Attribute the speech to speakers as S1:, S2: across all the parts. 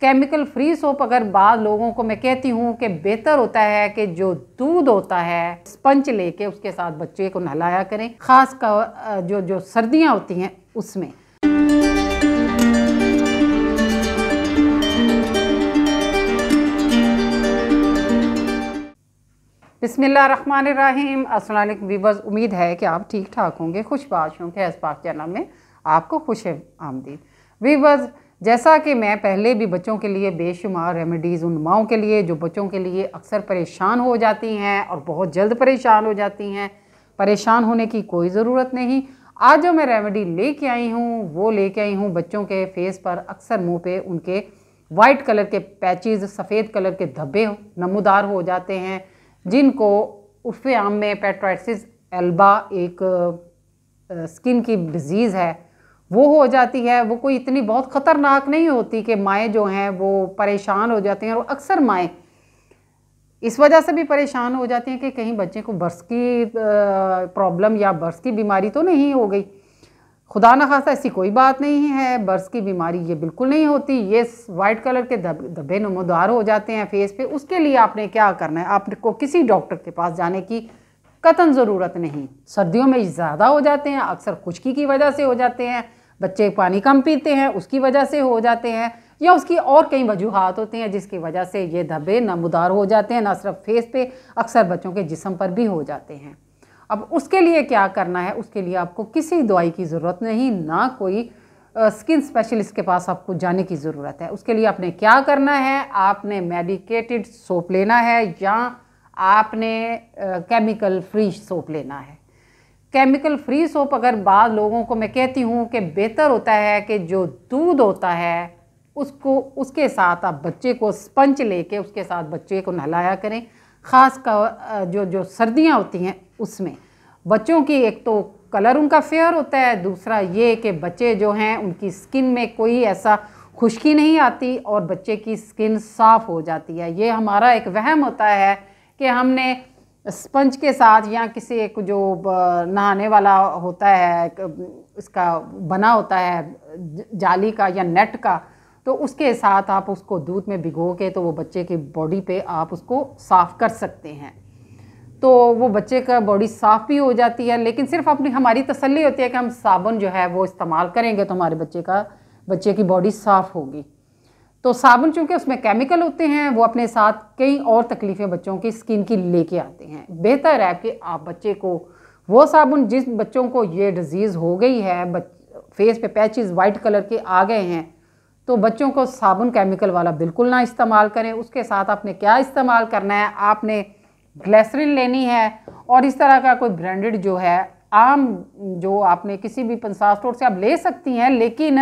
S1: chemical free soap अगर बाद लोगों को मैं कहती हूँ कि बेहतर होता है कि जो दूध होता है स्पंच लेके उसके साथ बच्चे को नहलाया करें खास कर जो जो सर्दियाँ होती हैं उसमें बिसमीम असल वीवर्स उम्मीद है कि आप ठीक ठाक होंगे खुश बाश होंगे इस पाक चैनल में आपको खुश आमदीद वीवर्स जैसा कि मैं पहले भी बच्चों के लिए बेशुमार रेमेडीज़ उन माओं के लिए जो बच्चों के लिए अक्सर परेशान हो जाती हैं और बहुत जल्द परेशान हो जाती हैं परेशान होने की कोई ज़रूरत नहीं आज जो मैं रेमेडी लेके आई हूँ वो लेके आई हूँ बच्चों के फेस पर अक्सर मुंह पे उनके वाइट कलर के पैचेज सफ़ेद कलर के धब्बे नमोदार हो जाते हैं जिनको उर्फ आम में पेट्राइसिस एल्बा एक स्किन की डिजीज़ है वो हो जाती है वो कोई इतनी बहुत ख़तरनाक नहीं होती कि माएँ जो हैं वो परेशान हो जाती हैं और अक्सर माएँ इस वजह से भी परेशान हो जाती हैं कि कहीं बच्चे को बर्स की प्रॉब्लम या बर्स की बीमारी तो नहीं हो गई खुदा न खासा ऐसी कोई बात नहीं है बर्स की बीमारी ये बिल्कुल नहीं होती ये वाइट कलर के धब धब्बे नमोदार हो जाते हैं फेस पे उसके लिए आपने क्या करना है आपको किसी डॉक्टर के पास जाने की कतन ज़रूरत नहीं सर्दियों में ज़्यादा हो जाते हैं अक्सर खुश्की की वजह से हो जाते हैं बच्चे पानी कम पीते हैं उसकी वजह से हो जाते हैं या उसकी और कई वजूहत होते हैं जिसकी वजह से ये धब्बे नमदार हो जाते हैं ना सिर्फ फेस पे अक्सर बच्चों के जिसम पर भी हो जाते हैं अब उसके लिए क्या करना है उसके लिए आपको किसी दवाई की ज़रूरत नहीं ना कोई स्किन स्पेशलिस्ट के पास आपको जाने की ज़रूरत है उसके लिए आपने क्या करना है आपने मेडिकेटेड सोप लेना है या आपने केमिकल फ्री सोप लेना है केमिकल फ्री सोप अगर बाद लोगों को मैं कहती हूँ कि बेहतर होता है कि जो दूध होता है उसको उसके साथ आप बच्चे को स्पंच लेके उसके साथ बच्चे को नहलाया करें ख़ास कर जो जो सर्दियाँ होती हैं उसमें बच्चों की एक तो कलर उनका फेयर होता है दूसरा ये कि बच्चे जो हैं उनकी स्किन में कोई ऐसा खुश्की नहीं आती और बच्चे की स्किन साफ़ हो जाती है ये हमारा एक वहम होता है कि हमने स्पंज के साथ या किसी एक जो नहाने वाला होता है इसका बना होता है जाली का या नेट का तो उसके साथ आप उसको दूध में भिगो के तो वो बच्चे की बॉडी पे आप उसको साफ़ कर सकते हैं तो वो बच्चे का बॉडी साफ़ भी हो जाती है लेकिन सिर्फ अपनी हमारी तसल्ली होती है कि हम साबुन जो है वो इस्तेमाल करेंगे तो हमारे बच्चे का बच्चे की बॉडी साफ़ होगी तो साबुन चूँकि उसमें केमिकल होते हैं वो अपने साथ कई और तकलीफ़ें बच्चों की स्किन की लेके आते हैं बेहतर है कि आप बच्चे को वो साबुन जिस बच्चों को ये डिज़ीज़ हो गई है फेस पे पैचेस वाइट कलर के आ गए हैं तो बच्चों को साबुन केमिकल वाला बिल्कुल ना इस्तेमाल करें उसके साथ आपने क्या इस्तेमाल करना है आपने ग्लैसरिन लेनी है और इस तरह का कोई ब्रांडेड जो है आम जो आपने किसी भी पंसार स्टोर से आप ले सकती हैं लेकिन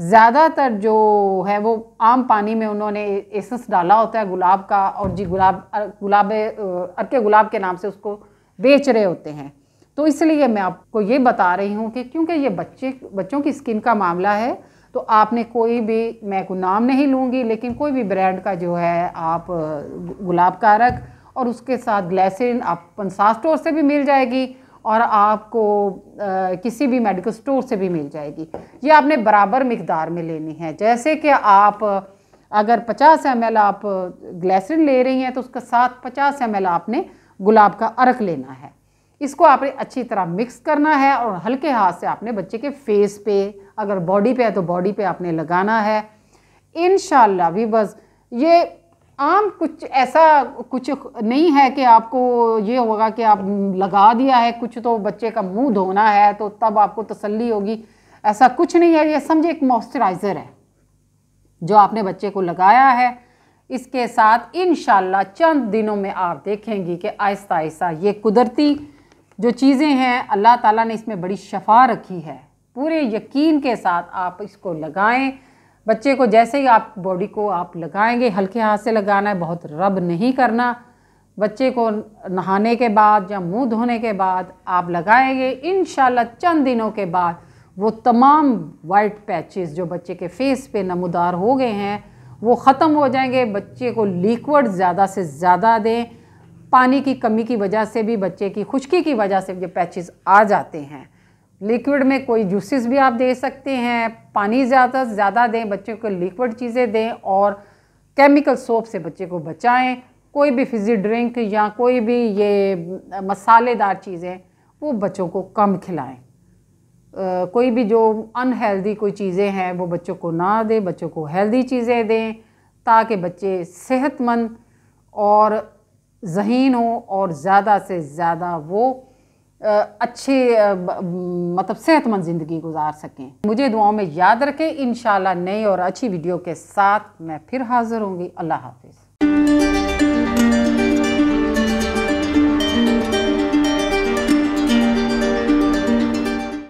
S1: ज़्यादातर जो है वो आम पानी में उन्होंने एसेंस डाला होता है गुलाब का और जी गुलाब गुलाब अरके गुलाब के नाम से उसको बेच रहे होते हैं तो इसलिए मैं आपको ये बता रही हूँ कि क्योंकि ये बच्चे बच्चों की स्किन का मामला है तो आपने कोई भी मैं को नाम नहीं लूँगी लेकिन कोई भी ब्रांड का जो है आप गुलाब का अरक और उसके साथ ग्लैसिन आप स्टोर से भी मिल जाएगी और आपको आ, किसी भी मेडिकल स्टोर से भी मिल जाएगी ये आपने बराबर मकदार में लेनी है जैसे कि आप अगर 50 एम आप ग्लैसरीन ले रही हैं तो उसके साथ 50 एम आपने गुलाब का अरक लेना है इसको आपने अच्छी तरह मिक्स करना है और हल्के हाथ से आपने बच्चे के फेस पे अगर बॉडी पे है तो बॉडी पे आपने लगाना है इन वीवर्स ये आम कुछ ऐसा कुछ नहीं है कि आपको ये होगा कि आप लगा दिया है कुछ तो बच्चे का मुंह धोना है तो तब आपको तसल्ली होगी ऐसा कुछ नहीं है ये समझे एक मॉइस्चराइज़र है जो आपने बच्चे को लगाया है इसके साथ इन चंद दिनों में आप देखेंगी कि आहिस्ता आहिस्ता ये कुदरती जो चीज़ें हैं अल्लाह ताला ने इसमें बड़ी शफा रखी है पूरे यकीन के साथ आप इसको लगाएं बच्चे को जैसे ही आप बॉडी को आप लगाएंगे हल्के हाथ से लगाना है बहुत रब नहीं करना बच्चे को नहाने के बाद या मुंह धोने के बाद आप लगाएंगे इन चंद दिनों के बाद वो तमाम वाइट पैचेस जो बच्चे के फेस पे नमदार हो गए हैं वो ख़त्म हो जाएंगे बच्चे को लिक्विड ज़्यादा से ज़्यादा दें पानी की कमी की वजह से भी बच्चे की खुश्की की वजह से ये पैचेस आ जाते हैं लिक्विड में कोई जूसेस भी आप दे सकते हैं पानी ज़्यादा से ज़्यादा दें बच्चे को लिक्विड चीज़ें दें और केमिकल सोप से बच्चे को बचाएं कोई भी फिजी ड्रिंक या कोई भी ये मसालेदार चीज़ें वो बच्चों को कम खिलाएं कोई भी जो अनहेल्दी कोई चीज़ें हैं वो बच्चों को ना दें बच्चों को हेल्दी चीज़ें दें ताकि बच्चे सेहतमंद और जहीन हो और ज़्यादा से ज़्यादा वो अच्छे मतलब सेहतमंद ज़िंदगी गुजार सकें मुझे दुआओं में याद रखें इन नई और अच्छी वीडियो के साथ मैं फिर हाज़िर होंगी अल्लाह हाफिज़